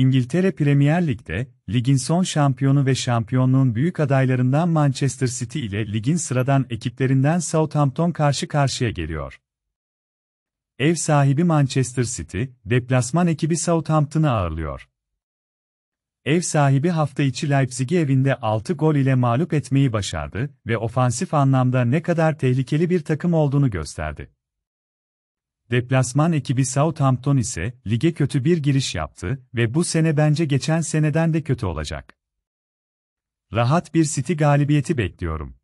İngiltere Premier Lig'de, ligin son şampiyonu ve şampiyonluğun büyük adaylarından Manchester City ile ligin sıradan ekiplerinden Southampton karşı karşıya geliyor. Ev sahibi Manchester City, deplasman ekibi Southampton'ı ağırlıyor. Ev sahibi hafta içi Leipzig'i evinde 6 gol ile mağlup etmeyi başardı ve ofansif anlamda ne kadar tehlikeli bir takım olduğunu gösterdi. Deplasman ekibi Southampton ise lige kötü bir giriş yaptı ve bu sene bence geçen seneden de kötü olacak. Rahat bir City galibiyeti bekliyorum.